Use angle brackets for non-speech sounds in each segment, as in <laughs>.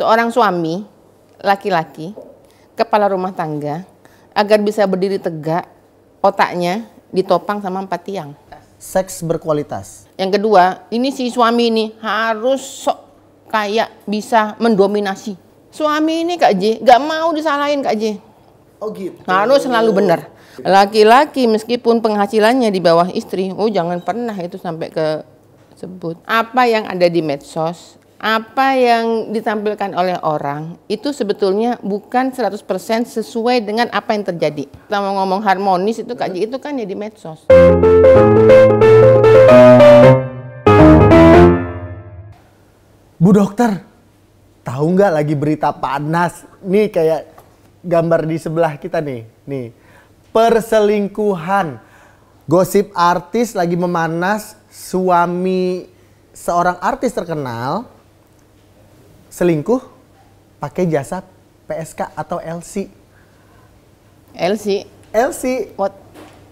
seorang suami laki-laki kepala rumah tangga agar bisa berdiri tegak otaknya ditopang sama empat tiang. Seks berkualitas. Yang kedua, ini si suami ini harus sok kayak bisa mendominasi. Suami ini Kak J, gak mau disalahin Kak J. Oh gitu. Harus selalu benar. Laki-laki meskipun penghasilannya di bawah istri, oh jangan pernah itu sampai ke sebut. Apa yang ada di medsos apa yang ditampilkan oleh orang itu sebetulnya bukan 100% sesuai dengan apa yang terjadi. Kita mau ngomong harmonis itu kaji itu kan ya medsos. Bu dokter, tahu nggak lagi berita panas? Nih kayak gambar di sebelah kita nih, nih perselingkuhan. Gosip artis lagi memanas, suami seorang artis terkenal selingkuh pakai jasa PSK atau LC. LC. LC. What?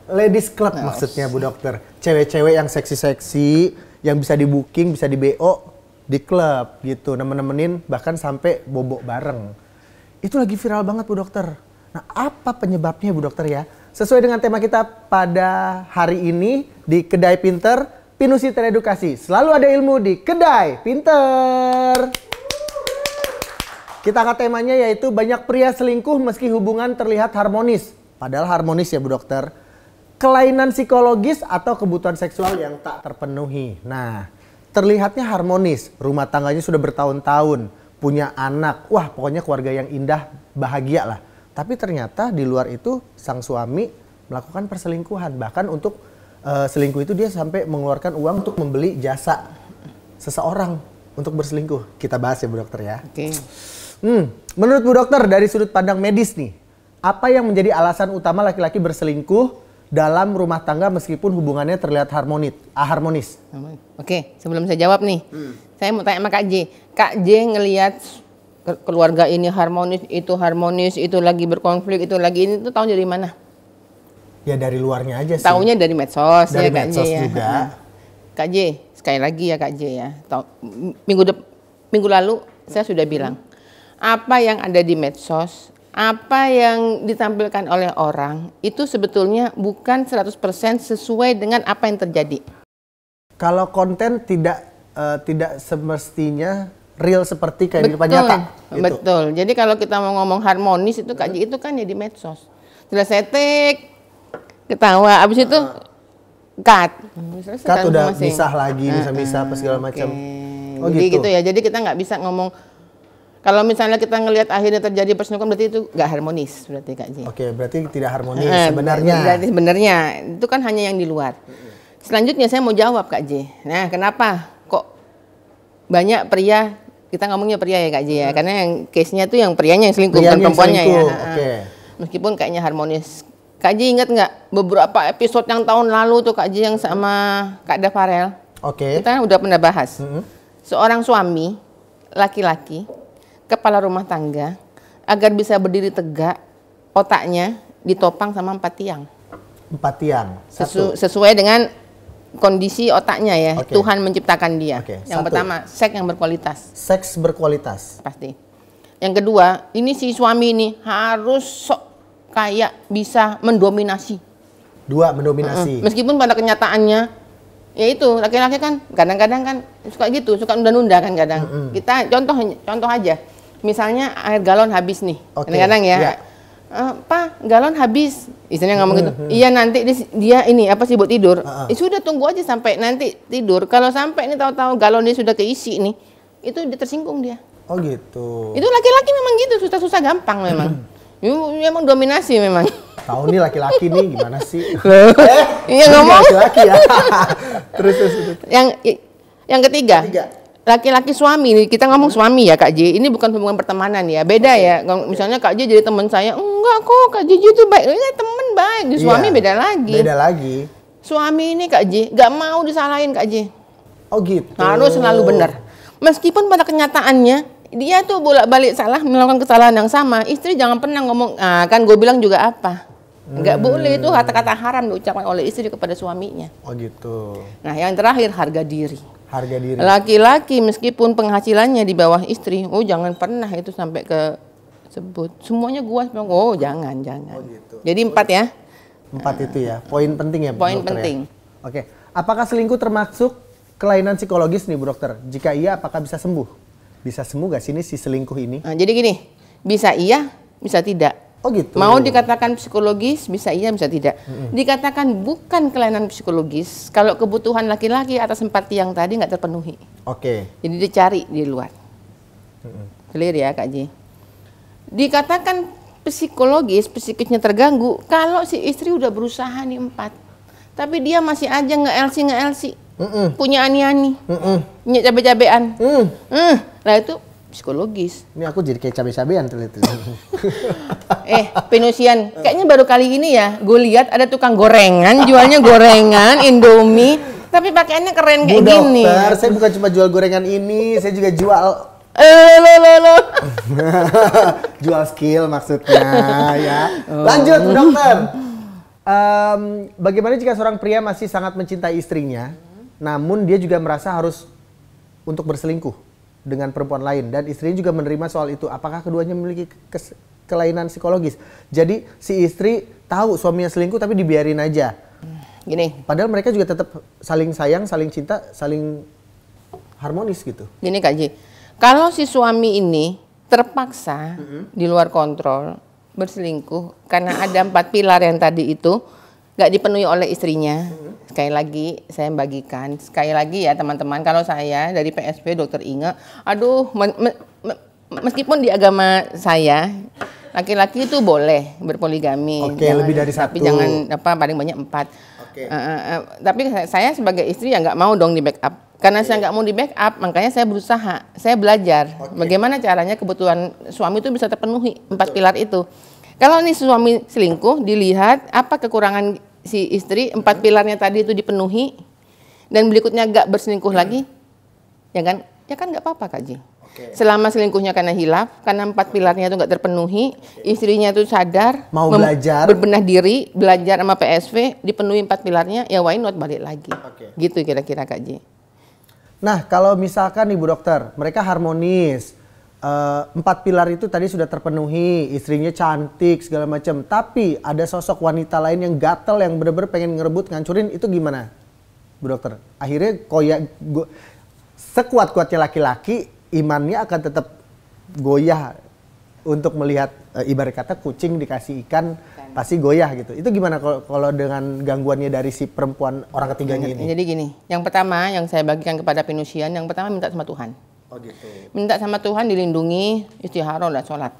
Ladies Club no. maksudnya Bu Dokter. Cewek-cewek yang seksi-seksi, yang bisa di booking, bisa di BO di klub gitu, nemen-nemenin bahkan sampai bobok bareng. Itu lagi viral banget Bu Dokter. Nah, apa penyebabnya Bu Dokter ya? Sesuai dengan tema kita pada hari ini di Kedai Pinter, Pinusi Teredukasi. Selalu ada ilmu di Kedai Pinter. Kita angkat temanya yaitu banyak pria selingkuh meski hubungan terlihat harmonis. Padahal harmonis ya Bu Dokter. Kelainan psikologis atau kebutuhan seksual yang tak terpenuhi. Nah, terlihatnya harmonis, rumah tangganya sudah bertahun-tahun, punya anak. Wah, pokoknya keluarga yang indah, bahagia lah. Tapi ternyata di luar itu sang suami melakukan perselingkuhan. Bahkan untuk uh, selingkuh itu dia sampai mengeluarkan uang untuk membeli jasa seseorang untuk berselingkuh. Kita bahas ya Bu Dokter ya. Oke. Okay. Hmm, menurut Bu Dokter dari sudut pandang medis nih, apa yang menjadi alasan utama laki-laki berselingkuh dalam rumah tangga meskipun hubungannya terlihat harmonis? Ah harmonis? Oke, sebelum saya jawab nih, hmm. saya mau tanya sama Kak J. Kak J ngelihat keluarga ini harmonis, itu harmonis, itu lagi berkonflik, itu lagi ini tuh tahun dari mana? Ya dari luarnya aja sih. Taunya dari medsos ya, dari ya Kak medsos J ya. juga. Hmm. Kak J, sekali lagi ya Kak J ya. Minggu minggu lalu saya sudah bilang apa yang ada di medsos, apa yang ditampilkan oleh orang itu sebetulnya bukan 100% sesuai dengan apa yang terjadi. Kalau konten tidak uh, tidak semestinya real seperti kehidupan betul, nyata. Gitu. Betul. Jadi kalau kita mau ngomong harmonis itu kaji itu kan ya di medsos. Sudah setik, ketawa, abis itu ah. cut. Cut udah masing. misah lagi, bisa bisa apa ah, segala macam. Okay. Oh, Jadi gitu. gitu ya. Jadi kita nggak bisa ngomong kalau misalnya kita ngelihat akhirnya terjadi perselingkuhan berarti itu nggak harmonis berarti Kak Ji. Oke, berarti tidak harmonis eh, sebenarnya. Berarti sebenarnya itu kan hanya yang di luar. Selanjutnya saya mau jawab Kak Ji. Nah, kenapa kok banyak pria kita ngomongnya pria ya Kak Ji ya? Hmm. Karena yang case-nya itu yang prianya yang selingkuh dan bukan perempuannya ya. Nah, Oke. Meskipun kayaknya harmonis. Kak Ji ingat nggak beberapa episode yang tahun lalu tuh Kak Ji yang sama Kak Davarel? Oke. Kita udah pernah bahas. -hmm. Seorang suami laki-laki kepala rumah tangga agar bisa berdiri tegak otaknya ditopang sama empat tiang. Empat tiang. Sesu sesuai dengan kondisi otaknya ya. Okay. Tuhan menciptakan dia. Okay. Yang Satu. pertama, seks yang berkualitas. Seks berkualitas. Pasti. Yang kedua, ini si suami ini harus sok kayak bisa mendominasi. Dua, mendominasi. Mm -hmm. Meskipun pada kenyataannya ya itu laki-laki kan kadang-kadang kan suka gitu suka nunda-nunda kan kadang mm -hmm. kita contoh contoh aja misalnya air galon habis nih kadang kadang-kadang ya yeah. Iya. Uh, Pak, galon habis. Istrinya ngomong gitu. Hmm, hmm. Iya nanti dia, ini apa sih buat tidur? Uh -uh. Eh, sudah tunggu aja sampai nanti tidur. Kalau sampai ini tahu-tahu galon dia sudah keisi nih, itu dia tersinggung dia. Oh gitu. Itu laki-laki memang gitu, susah-susah gampang memang. Hmm. <clears throat> Memang dominasi memang. Tahu nih laki-laki nih gimana sih? <laughs> eh, iya ngomong. Laki-laki ya. <laughs> terus, terus terus. Yang yang ketiga. ketiga laki-laki suami kita ngomong suami ya Kak J ini bukan hubungan pertemanan ya beda okay. ya misalnya Kak J jadi teman saya enggak kok Kak J itu baik oh ini iya, teman baik iya. suami yeah. beda lagi beda lagi suami ini Kak J nggak mau disalahin Kak J oh gitu harus selalu benar meskipun pada kenyataannya dia tuh bolak-balik salah melakukan kesalahan yang sama istri jangan pernah ngomong ah, kan gue bilang juga apa nggak hmm. boleh itu kata-kata haram diucapkan oleh istri kepada suaminya oh gitu nah yang terakhir harga diri harga diri. Laki-laki meskipun penghasilannya di bawah istri, oh jangan pernah itu sampai ke sebut. Semuanya gua bilang, oh jangan, jangan. Oh, gitu. Jadi empat ya. Empat nah. itu ya, poin penting ya. Poin ya? penting. Ya? Oke, apakah selingkuh termasuk kelainan psikologis nih Bu Dokter? Jika iya, apakah bisa sembuh? Bisa sembuh gak sih ini si selingkuh ini? Nah, jadi gini, bisa iya, bisa tidak Oh gitu. Mau dikatakan psikologis bisa iya bisa tidak. hmm Dikatakan bukan kelainan psikologis kalau kebutuhan laki-laki atas empat tiang tadi nggak terpenuhi. Oke. Okay. Jadi dicari di luar. Mm-hmm. Clear ya Kak Ji. Dikatakan psikologis psikisnya terganggu kalau si istri udah berusaha nih empat tapi dia masih aja nge LC nge LC mm -mm. punya ani ani mm -mm. cabe cabean mm. Mm. nah itu psikologis. Ini aku jadi kayak cabe cabean terlihat. <laughs> eh, Penusian, kayaknya baru kali ini ya, gue lihat ada tukang gorengan, jualnya gorengan, Indomie, tapi pakaiannya keren kayak Bu gini. Dokter, saya bukan cuma jual gorengan ini, saya juga jual Eh, lo, lo, lo. <laughs> jual skill maksudnya ya. Oh. Lanjut, Dokter. Um, bagaimana jika seorang pria masih sangat mencintai istrinya, namun dia juga merasa harus untuk berselingkuh? dengan perempuan lain dan istrinya juga menerima soal itu. Apakah keduanya memiliki kes- kelainan psikologis? Jadi si istri tahu suaminya selingkuh tapi dibiarin aja. Gini. Padahal mereka juga tetap saling sayang, saling cinta, saling harmonis gitu. Gini Kak Ji, kalau si suami ini terpaksa mm -hmm. di luar kontrol berselingkuh karena ada empat pilar yang tadi itu gak dipenuhi oleh istrinya. Mm -hmm Sekali lagi saya bagikan. Sekali lagi ya teman-teman, kalau saya dari PSP Dokter Inge, aduh me me me meskipun di agama saya laki-laki itu boleh berpoligami. Oke, jangan, lebih dari satu. jangan apa paling banyak empat. Oke. Uh, uh, uh, tapi saya sebagai istri ya nggak mau dong di backup karena saya iya. nggak mau di backup, makanya saya berusaha, saya belajar okay. bagaimana caranya kebutuhan suami itu bisa terpenuhi empat pilar itu. Kalau nih suami selingkuh, dilihat apa kekurangan si istri empat pilarnya tadi itu dipenuhi dan berikutnya gak berselingkuh hmm. lagi, ya kan? Ya kan gak apa-apa Kak Ji. Okay. Selama selingkuhnya karena hilaf, karena empat pilarnya itu gak terpenuhi, okay. istrinya itu sadar, mau belajar, berbenah diri, belajar sama PSV, dipenuhi empat pilarnya, ya why not balik lagi. Okay. Gitu kira-kira Kak Ji. Nah, kalau misalkan Ibu Dokter, mereka harmonis, uh, empat pilar itu tadi sudah terpenuhi, istrinya cantik segala macam. Tapi ada sosok wanita lain yang gatel yang bener-bener pengen ngerebut, ngancurin itu gimana, Bu Dokter? Akhirnya koyak go, sekuat-kuatnya laki-laki, imannya akan tetap goyah untuk melihat e, ibarat kata kucing dikasih ikan pasti goyah gitu. Itu gimana kalau dengan gangguannya dari si perempuan orang ketiganya ini? Jadi gini, yang pertama yang saya bagikan kepada Pinusian, yang pertama minta sama Tuhan Oh gitu. Minta sama Tuhan dilindungi, istiharoh dan sholat.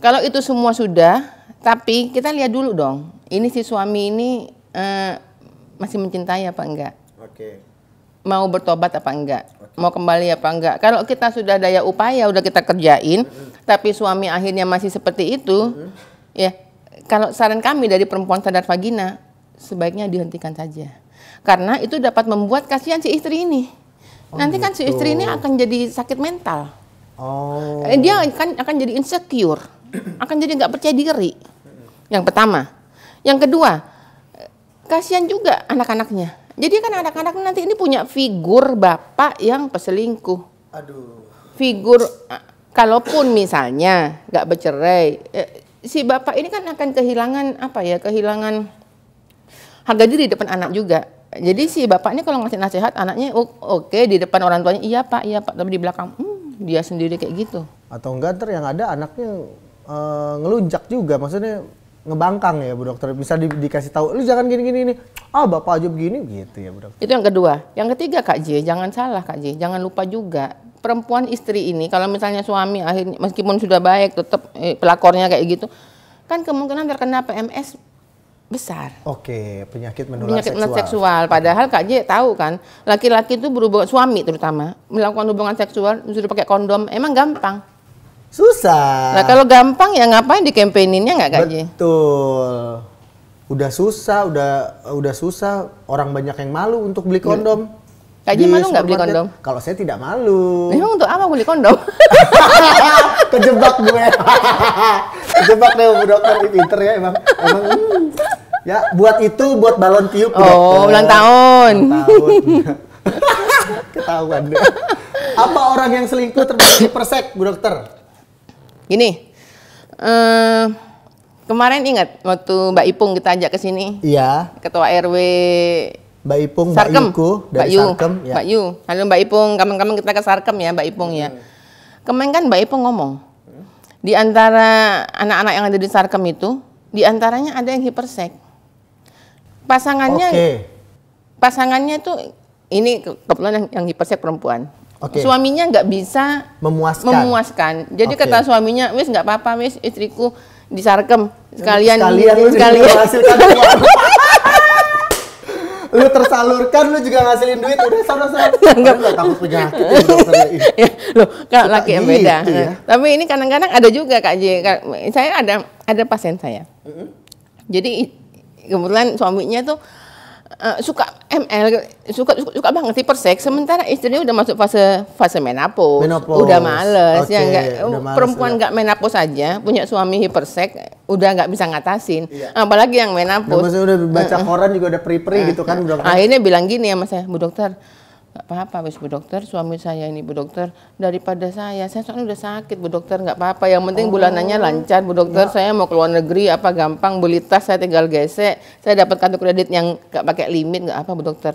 Kalau itu semua sudah, tapi kita lihat dulu dong. Ini si suami ini uh, masih mencintai apa enggak? Oke. Okay. Mau bertobat apa enggak? Okay. Mau kembali apa enggak? Kalau kita sudah daya upaya, udah kita kerjain, mm -hmm. tapi suami akhirnya masih seperti itu, mm -hmm. ya. Kalau saran kami dari perempuan sadar vagina, sebaiknya dihentikan saja. Karena itu dapat membuat kasihan si istri ini Oh, nanti gitu. kan si gitu. istri ini akan jadi sakit mental. Oh. Eh, dia akan akan jadi insecure, <clears throat> akan jadi nggak percaya diri. Yang pertama. Yang kedua, kasihan juga anak-anaknya. Jadi kan anak-anak nanti ini punya figur bapak yang peselingkuh. Aduh. Figur eh, kalaupun misalnya nggak bercerai, eh, si bapak ini kan akan kehilangan apa ya? Kehilangan harga diri depan anak juga jadi si bapak ini kalau ngasih nasihat anaknya oke okay, di depan orang tuanya iya pak iya pak tapi di belakang hmm, dia sendiri kayak gitu. Atau enggak ter yang ada anaknya uh, ngelunjak juga maksudnya ngebangkang ya Bu Dokter bisa di, dikasih tahu lu jangan gini gini ini ah bapak aja begini gitu ya Bu Dokter. Itu yang kedua. Yang ketiga Kak J jangan salah Kak J jangan lupa juga perempuan istri ini kalau misalnya suami akhirnya meskipun sudah baik tetap eh, pelakornya kayak gitu kan kemungkinan terkena PMS besar. Oke, penyakit menular penyakit seksual. seksual. Padahal Kak J tahu kan, laki-laki itu berhubungan suami terutama melakukan hubungan seksual disuruh pakai kondom, emang gampang. Susah. Nah, kalau gampang ya ngapain di dikampanyennya nggak Kak J? Betul. Udah susah, udah udah susah orang banyak yang malu untuk beli kondom. Hmm. Kak Ji malu nggak beli kondom? Kalau saya tidak malu. Memang untuk apa beli kondom? <laughs> Kejebak gue. <laughs> Kejebak deh bu dokter pinter ya emang. Emang hmm, ya buat itu buat balon tiup oh ulang tahun, tahun. <laughs> ketahuan deh apa orang yang selingkuh termasuk persek bu dokter gini uh, kemarin ingat waktu Mbak Ipung kita ajak ke sini iya ketua RW Mbak Ipung, Mbak Yuku, dari Mbak Yu, Sarkem, ya. Mbak Yu. Halo Mbak Ipung, kapan-kapan kita ke Sarkem ya Mbak Ipung ya. Kemarin kan Mbak Ipung ngomong, di antara anak-anak yang ada di Sarkem itu, di antaranya ada yang hipersek. Pasangannya okay. pasangannya tuh ini kebetulan yang, yang hipersek perempuan. Okay. Suaminya nggak bisa memuaskan. memuaskan. Jadi okay. kata suaminya, wis nggak apa-apa, wis istriku disarkem sekalian sekalian lu sekalian. <laughs> lu tersalurkan, lu juga ngasilin duit, udah sama sama. Ya, Enggak nggak takut penyakit ya, ya. <laughs> ya, loh, kalau laki yang gitu beda. Gitu, ya. Tapi ini kadang-kadang ada juga Kak J. Saya ada ada pasien saya. Mm -hmm. Jadi kebetulan suaminya tuh uh, suka ML suka suka, suka banget hiperseks sementara istrinya udah masuk fase fase menopause, menopause. udah males ya okay. Oh, ya enggak perempuan nggak menopause aja punya suami hipersek, udah nggak bisa ngatasin iya. Nah, apalagi yang menopause nah, udah baca uh, koran juga udah pri-pri uh, nah, gitu kan uh, akhirnya bilang gini ya mas ya, Bu dokter nggak apa-apa wis Bu Dokter, suami saya ini Bu Dokter daripada saya, saya soalnya udah sakit Bu Dokter nggak apa-apa. Yang penting oh. bulanannya lancar Bu Dokter, ya. saya mau ke luar negeri apa gampang beli tas saya tinggal gesek, saya dapat kartu kredit yang nggak pakai limit nggak apa Bu Dokter.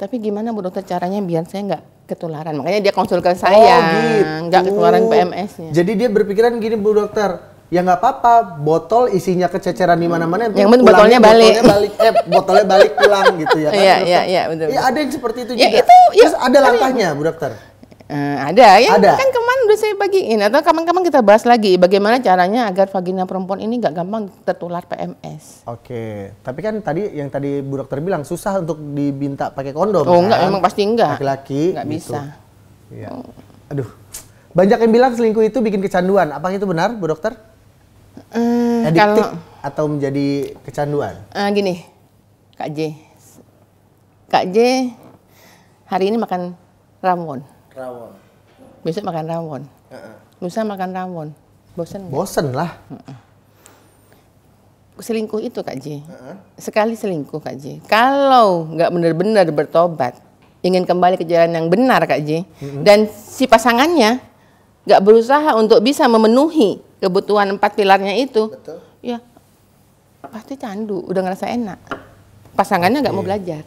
Tapi gimana Bu Dokter caranya biar saya nggak ketularan? Makanya dia konsul ke oh, saya, gitu. nggak oh, gitu. ketularan PMS-nya. Jadi dia berpikiran gini Bu Dokter, ya nggak apa-apa botol isinya kececeran di mana-mana yang penting botolnya balik botolnya balik eh botolnya balik pulang gitu ya <laughs> kan iya iya iya betul ya ada yang seperti itu ya, juga itu, ya, terus ada langkahnya Bu dokter Uh, ada ya ada. kan kemarin udah saya bagiin atau kapan-kapan kita bahas lagi bagaimana caranya agar vagina perempuan ini nggak gampang tertular PMS. Oke, tapi kan tadi yang tadi Bu Dokter bilang susah untuk dibinta pakai kondom. Oh kan? enggak, emang pasti enggak. Laki-laki nggak gitu. bisa. Iya. Aduh, banyak yang bilang selingkuh itu bikin kecanduan. Apakah itu benar, Bu Dokter? Hmm, Adiktif kalau, atau menjadi kecanduan? Uh, gini, Kak J. Kak J hari ini makan rawon. Rawon. Besok makan rawon. Uh-uh. Lusa makan rawon. Bosen. Bosen lah. Uh-uh. Selingkuh itu Kak J. Sekali selingkuh Kak J. Kalau nggak benar-benar bertobat, ingin kembali ke jalan yang benar Kak J. Uh-uh. Dan si pasangannya nggak berusaha untuk bisa memenuhi kebutuhan empat pilarnya itu, Betul. ya pasti candu, udah ngerasa enak. Pasangannya nggak mau iya. belajar.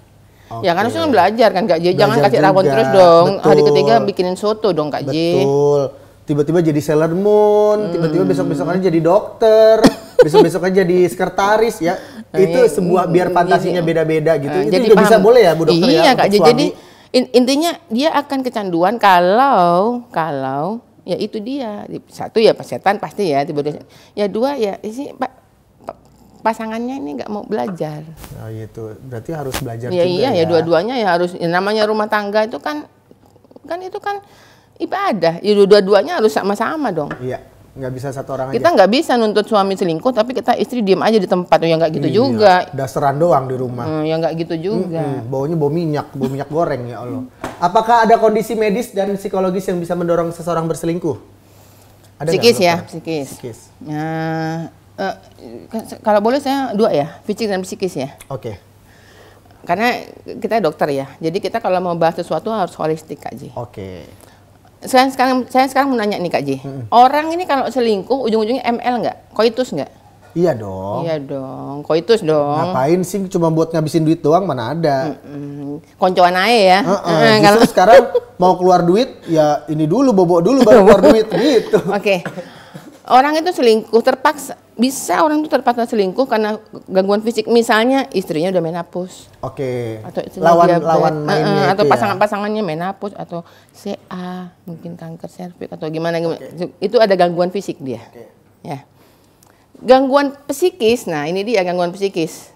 Okay. Ya kan harusnya belajar kan Kak J. Belajar Jangan kasih rawon terus dong. Betul. Hari ketiga bikinin soto dong Kak J. Betul. Tiba-tiba jadi seller Moon, tiba-tiba hmm. besok aja jadi dokter, <laughs> besok besok aja jadi sekretaris ya. Oh, itu iya. sebuah iya, biar fantasinya beda-beda gitu. Uh, itu jadi juga bisa boleh ya Bu Dokter iya, ya. Iya Kak J. Jadi in, intinya dia akan kecanduan kalau kalau ya itu dia satu ya setan pasti ya tiba-tiba ya dua ya ini pasangannya ini nggak mau belajar. Oh itu berarti harus belajar. Ya, juga iya ya, ya dua-duanya ya harus ya, namanya rumah tangga itu kan kan itu kan ibadah. Ya dua-duanya harus sama-sama dong. Iya nggak bisa satu orang kita nggak bisa nuntut suami selingkuh tapi kita istri diem aja di tempat yang nggak gitu iya, juga dasaran doang di rumah hmm, ya nggak gitu juga hmm, hmm, baunya bau minyak bau minyak goreng ya allah apakah ada kondisi medis dan psikologis yang bisa mendorong seseorang berselingkuh ada psikis gak, ya psikis, psikis. Nah, uh, kalau boleh saya dua ya fisik dan psikis ya oke okay. karena kita dokter ya jadi kita kalau mau bahas sesuatu harus holistik aja oke saya sekarang saya sekarang mau nanya nih Kak Ji. Hmm. Orang ini kalau selingkuh ujung-ujungnya ML nggak? Koitus nggak? Iya dong. Iya dong. Koitus dong. Ngapain sih cuma buat ngabisin duit doang mana ada. Mm -mm. Koncoan aja ya. Uh -uh. Uh, kalau sekarang mau keluar duit ya ini dulu bobo dulu baru keluar <laughs> duit gitu. Oke. Okay orang itu selingkuh terpaksa bisa orang itu terpaksa selingkuh karena gangguan fisik misalnya istrinya udah menapus oke atau lawan diabetes, lawan mainnya uh, atau ya. pasangan pasangannya menapus atau CA mungkin kanker serviks atau gimana gimana okay. itu ada gangguan fisik dia okay. ya gangguan psikis nah ini dia gangguan psikis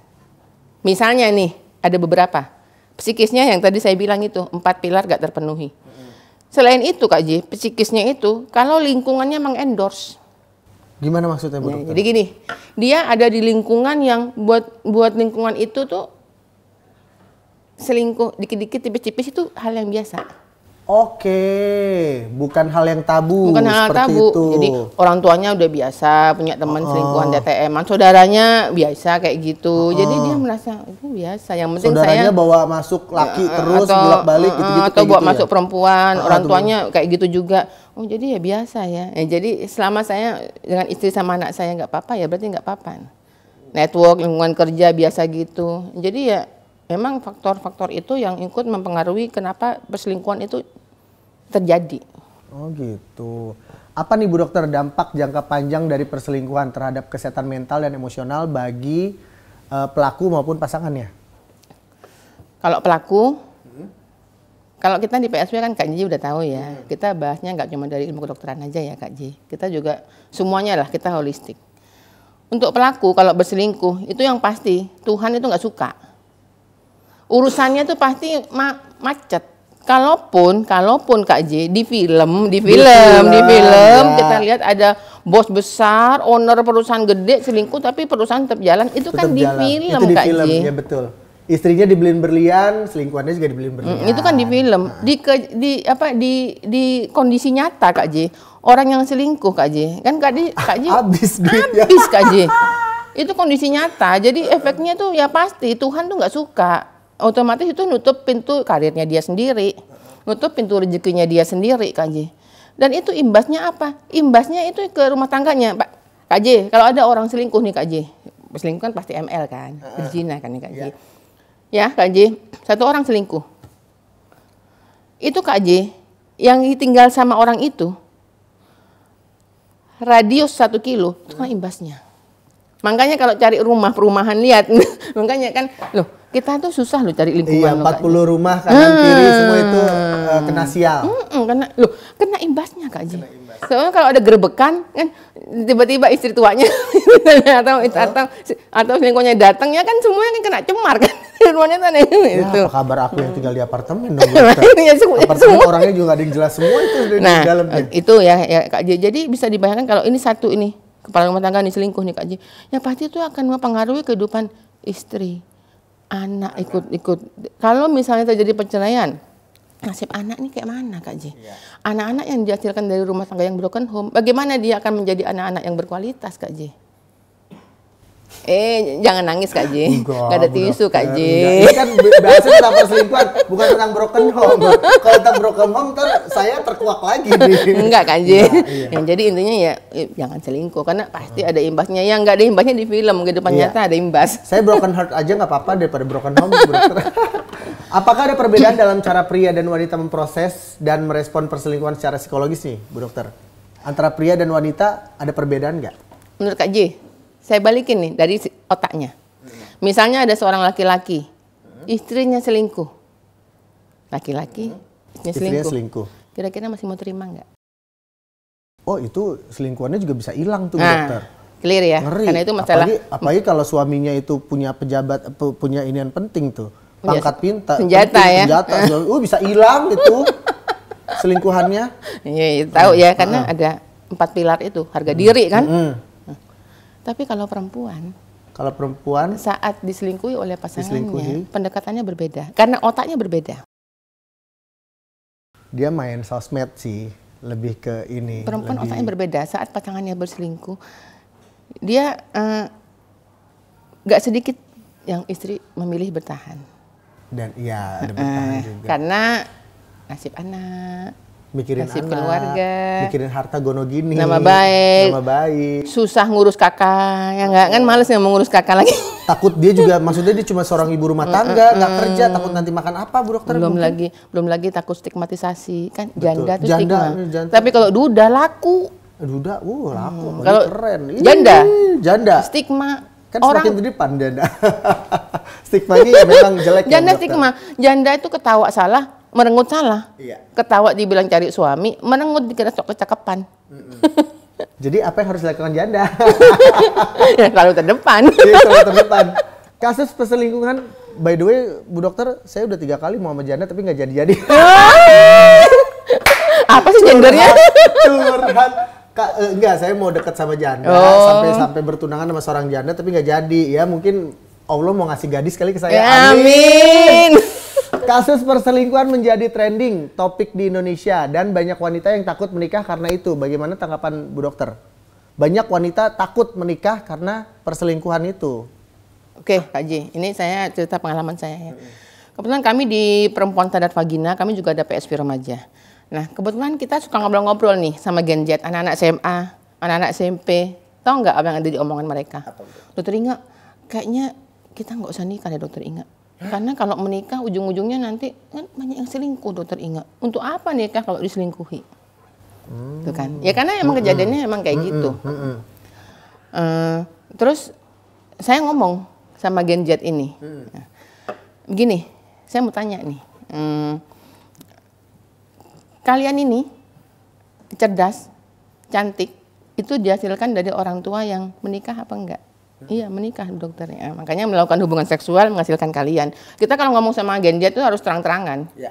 misalnya nih ada beberapa psikisnya yang tadi saya bilang itu empat pilar gak terpenuhi selain itu kak Ji psikisnya itu kalau lingkungannya mengendorse Gimana maksudnya Bu ya, Jadi gini, dia ada di lingkungan yang buat buat lingkungan itu tuh selingkuh dikit-dikit tipis-tipis itu hal yang biasa. Oke, bukan hal yang tabu. Bukan hal tabu. Itu. Jadi orang tuanya udah biasa punya teman oh. selingkuhan DTM. saudaranya biasa kayak gitu. Oh. Jadi dia merasa itu oh, biasa. Yang penting saudaranya saya bawa masuk laki uh, terus bolak balik gitu-gitu. Atau bawa gitu ya? masuk ya? perempuan, Oh, orang tuanya itu. kayak gitu juga. Oh jadi ya biasa ya. ya jadi selama saya dengan istri sama anak saya nggak apa-apa ya berarti nggak apa-apa. Network lingkungan kerja biasa gitu. Jadi ya memang faktor-faktor itu yang ikut mempengaruhi kenapa perselingkuhan itu terjadi. Oh gitu. Apa nih Bu Dokter dampak jangka panjang dari perselingkuhan terhadap kesehatan mental dan emosional bagi uh, pelaku maupun pasangannya? Kalau pelaku, hmm. kalau kita di PSW kan Kak Ji udah tahu ya, hmm. kita bahasnya nggak cuma dari ilmu kedokteran aja ya Kak Ji. Kita juga semuanya lah kita holistik. Untuk pelaku kalau berselingkuh itu yang pasti Tuhan itu nggak suka. Urusannya tuh pasti ma macet kalaupun kalaupun Kak J di film di film di film, di film ya. kita lihat ada bos besar owner perusahaan gede selingkuh tapi perusahaan tetap jalan itu tetap kan jalan. di film itu Kak J ya betul istrinya dibeliin berlian selingkuhannya juga dibeliin berlian hmm, itu kan di film nah. di ke, di apa di di kondisi nyata Kak J orang yang selingkuh Kak J kan Kak J Kak J <laughs> habis habis Kak J itu kondisi nyata jadi efeknya tuh ya pasti Tuhan tuh nggak suka otomatis itu nutup pintu karirnya dia sendiri, nutup pintu rezekinya dia sendiri, Kak J. Dan itu imbasnya apa? Imbasnya itu ke rumah tangganya, Pak. Kak J, kalau ada orang selingkuh nih Kak J, selingkuh kan pasti ML kan, ah, ah. berzina kan nih Kak J. Ya. ya. Kak J, satu orang selingkuh. Itu Kak J, yang ditinggal sama orang itu, radius satu kilo, itu kan imbasnya. Makanya kalau cari rumah perumahan lihat, <laughs> makanya kan loh kita tuh susah loh cari lingkungan. Iya, 40 loh, ya. rumah kanan hmm. kiri semua itu uh, kena sial. Hmm, kena loh, kena imbasnya Kak Ji. Soalnya kalau ada gerbekan kan tiba-tiba istri tuanya <laughs> atau oh. atau atau lingkungannya datang ya kan semuanya kan kena cemar kan. Rumahnya <laughs> kan ya, itu. Apa kabar aku yang tinggal di apartemen dong? <laughs> ya, apartemen semua. orangnya juga ada yang jelas semua itu nah, di dalamnya. Eh, itu ya, ya Kak Ji. Jadi bisa dibayangkan kalau ini satu ini kepala rumah tangga nih selingkuh nih Kak Ji. Ya pasti itu akan mempengaruhi kehidupan istri anak ikut-ikut. Kalau misalnya terjadi perceraian, nasib anak ini kayak mana Kak Ji? Iya. Anak-anak yang dihasilkan dari rumah tangga yang broken home, bagaimana dia akan menjadi anak-anak yang berkualitas Kak Ji? Eh, jangan nangis Kak J. Enggak, ada tisu Kak J. Ini kan bahasa tentang perselingkuhan, bukan tentang broken home. Kalau tentang broken home ntar saya terkuak lagi nih. Enggak Kak J. Iya. Ya, jadi intinya ya eh, jangan selingkuh karena pasti ada imbasnya. Yang gak ada imbasnya di film, depan gitu. iya. nyata ada imbas. Saya broken heart aja nggak apa-apa daripada broken home. Apakah ada perbedaan dalam cara pria dan wanita memproses dan merespon perselingkuhan secara psikologis nih, Bu Dokter? Antara pria dan wanita ada perbedaan nggak? Menurut Kak J, saya balikin nih dari otaknya. Misalnya ada seorang laki-laki, istrinya selingkuh. Laki-laki, istrinya selingkuh. selingkuh. Kira-kira masih mau terima nggak? Oh itu selingkuhannya juga bisa hilang tuh nah, dokter. Clear ya, Ngeri. karena itu masalah. Apalagi, apalagi kalau suaminya itu punya pejabat, punya inian penting tuh, iya, pangkat pinta, senjata penting, ya, senjata, oh bisa hilang itu selingkuhannya. Iya, iya tahu ya, karena uh ah. -huh. ada empat pilar itu, harga diri kan. Uh -huh. Tapi kalau perempuan, kalau perempuan saat diselingkuhi oleh pasangannya, diselingkuhi. pendekatannya berbeda karena otaknya berbeda. Dia main sosmed sih, lebih ke ini. Perempuan lebih... otaknya berbeda saat pasangannya berselingkuh. Dia eh, nggak uh, sedikit yang istri memilih bertahan. Dan iya, ada eh, bertahan juga. Karena nasib anak, mikirin Kasih anak, keluarga, mikirin harta gono gini, nama baik, nama baik, susah ngurus kakak, ya nggak kan males yang ngurus kakak lagi. <laughs> Takut dia juga, maksudnya dia cuma seorang ibu rumah tangga, nggak mm -mm. kerja, takut nanti makan apa, bu dokter? Belum mungkin. lagi, belum lagi takut stigmatisasi kan, Betul. janda tuh janda, stigma. Janda. Tapi kalau duda laku. Duda, uh laku, hmm. kalau keren. Ih, janda, janda, stigma kan orang semakin di depan janda. <laughs> stigma ini ya memang jelek. Ya, janda stigma, janda itu ketawa salah, merengut salah. Iya. Ketawa dibilang cari suami, merengut dikira sok kecakapan. Mm Jadi apa yang harus dilakukan janda? <laughs> ya, kalau terdepan. <laughs> Iya, kalau terdepan. Kasus perselingkuhan, by the way, Bu Dokter, saya udah tiga kali mau sama janda tapi nggak jadi-jadi. <laughs> apa sih gendernya? Curhat. Ka, eh, enggak, saya mau deket sama janda oh. sampai sampai sampai bertunangan sama seorang janda tapi nggak jadi. Ya mungkin Allah mau ngasih gadis kali ke saya. Ya, amin. amin. Kasus perselingkuhan menjadi trending topik di Indonesia dan banyak wanita yang takut menikah karena itu. Bagaimana tanggapan Bu Dokter? Banyak wanita takut menikah karena perselingkuhan itu. Oke, Kak Ji. ini saya cerita pengalaman saya ya. Kebetulan kami di Perempuan Tadat Vagina, kami juga ada PSP Remaja. Nah, kebetulan kita suka ngobrol-ngobrol nih sama Gen Z, anak-anak SMA, anak-anak SMP. Tahu nggak apa yang ada di omongan mereka? Dokter Inga, kayaknya kita nggak usah nikah ya Dokter Inga karena kalau menikah ujung-ujungnya nanti kan banyak yang selingkuh dokter ingat. Untuk apa nikah kalau diselingkuhi? Kan. Hmm. Tuh kan. Ya karena emang hmm. kejadiannya emang kayak hmm. gitu. Hmm. Uh, terus saya ngomong sama Gen Z ini. Hmm. Begini, nah, saya mau tanya nih. Hmm, kalian ini cerdas, cantik, itu dihasilkan dari orang tua yang menikah apa enggak? Iya menikah dokternya. Eh, makanya melakukan hubungan seksual menghasilkan kalian. Kita kalau ngomong sama Gen Z itu harus terang-terangan. Ya.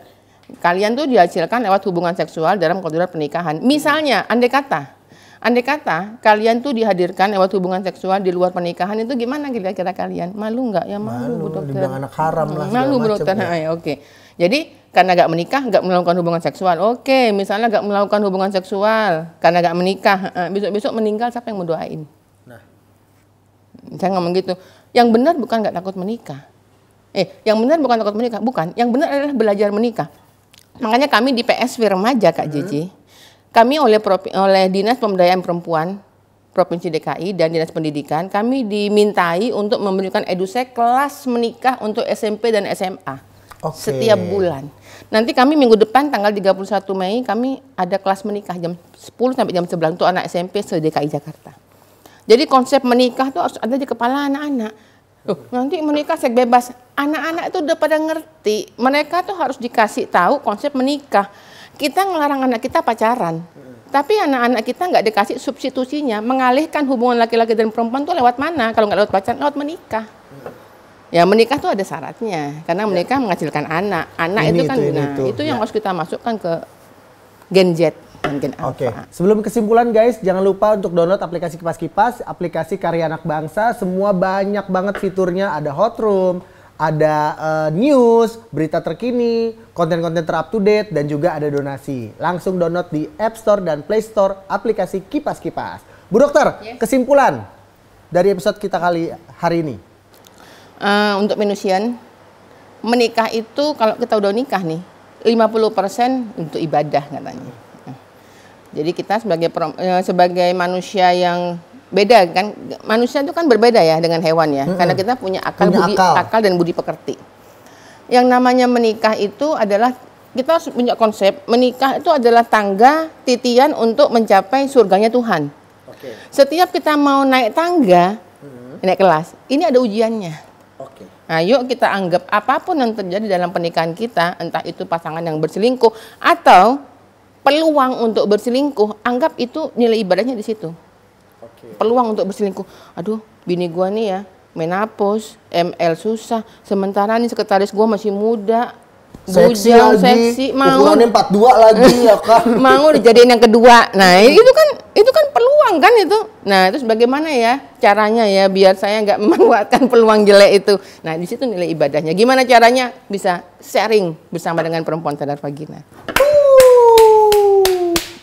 Kalian tuh dihasilkan lewat hubungan seksual dalam kontrak pernikahan. Misalnya, andai kata, andai kata kalian tuh dihadirkan lewat hubungan seksual di luar pernikahan itu gimana kira-kira kalian? Malu nggak? Ya malu, malu bu dokter. anak haram lah. Malu bu dokter. Ya. Okay. Jadi karena gak menikah gak melakukan hubungan seksual. Oke, okay, misalnya gak melakukan hubungan seksual karena gak menikah, eh, besok-besok meninggal siapa yang mendoain? Saya ngomong gitu. Yang benar bukan nggak takut menikah. Eh, yang benar bukan takut menikah, bukan. Yang benar adalah belajar menikah. Makanya kami di PS Remaja Kak hmm. kami oleh oleh Dinas Pemberdayaan Perempuan Provinsi DKI dan Dinas Pendidikan, kami dimintai untuk memberikan edusek kelas menikah untuk SMP dan SMA okay. setiap bulan. Nanti kami minggu depan tanggal 31 Mei kami ada kelas menikah jam 10 sampai jam 11 untuk anak SMP se-DKI Jakarta. Jadi konsep menikah tuh harus ada di kepala anak-anak. Oh. nanti menikah saya bebas. Anak-anak itu udah pada ngerti. Mereka tuh harus dikasih tahu konsep menikah. Kita ngelarang anak kita pacaran. Tapi anak-anak kita nggak dikasih substitusinya. Mengalihkan hubungan laki-laki dan perempuan tuh lewat mana? Kalau nggak lewat pacaran, lewat menikah. Ya menikah tuh ada syaratnya. Karena menikah menghasilkan anak. Anak ini, itu kan, itu, nah, itu, itu yang ya. harus kita masukkan ke Gen Z. Oke. Okay. Sebelum kesimpulan guys, jangan lupa untuk download aplikasi Kipas Kipas, aplikasi karya anak bangsa. Semua banyak banget fiturnya, ada hot room, ada uh, news, berita terkini, konten-konten terupdate, dan juga ada donasi. Langsung download di App Store dan Play Store aplikasi Kipas Kipas. Bu Dokter, yes. kesimpulan dari episode kita kali hari ini. Uh, untuk Minusian, menikah itu kalau kita udah nikah nih, 50% untuk ibadah katanya. Jadi kita sebagai eh, sebagai manusia yang beda kan manusia itu kan berbeda ya dengan hewan ya. Mm -hmm. Karena kita punya akal punya budi akal. akal dan budi pekerti. Yang namanya menikah itu adalah kita harus punya konsep menikah itu adalah tangga titian untuk mencapai surganya Tuhan. Okay. Setiap kita mau naik tangga, hmm. naik kelas, ini ada ujiannya. Okay. Nah, yuk kita anggap apapun yang terjadi dalam pernikahan kita, entah itu pasangan yang berselingkuh atau peluang untuk berselingkuh, anggap itu nilai ibadahnya di situ. Okay. Peluang untuk berselingkuh. Aduh, bini gua nih ya, menapos, ML susah, sementara nih sekretaris gua masih muda. Seksi bujang, lagi, seksi, mau ukurannya 42 lagi <laughs> ya kan. mau dijadiin yang kedua. Nah, itu kan itu kan peluang kan itu. Nah, terus bagaimana ya caranya ya biar saya nggak <laughs> memanfaatkan peluang jelek itu. Nah, di situ nilai ibadahnya. Gimana caranya bisa sharing bersama dengan perempuan sadar vagina.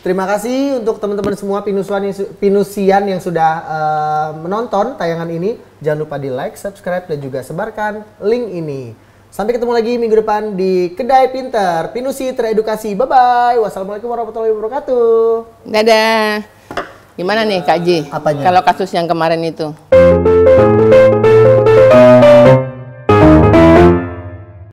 Terima kasih untuk teman-teman semua pinusuan yang, pinusian yang sudah uh, menonton tayangan ini. Jangan lupa di like, subscribe, dan juga sebarkan link ini. Sampai ketemu lagi minggu depan di Kedai Pinter. Pinusi teredukasi. Bye-bye. Wassalamualaikum warahmatullahi wabarakatuh. Dadah. Gimana nih Kak Ji? Apanya? Kalau kasus yang kemarin itu.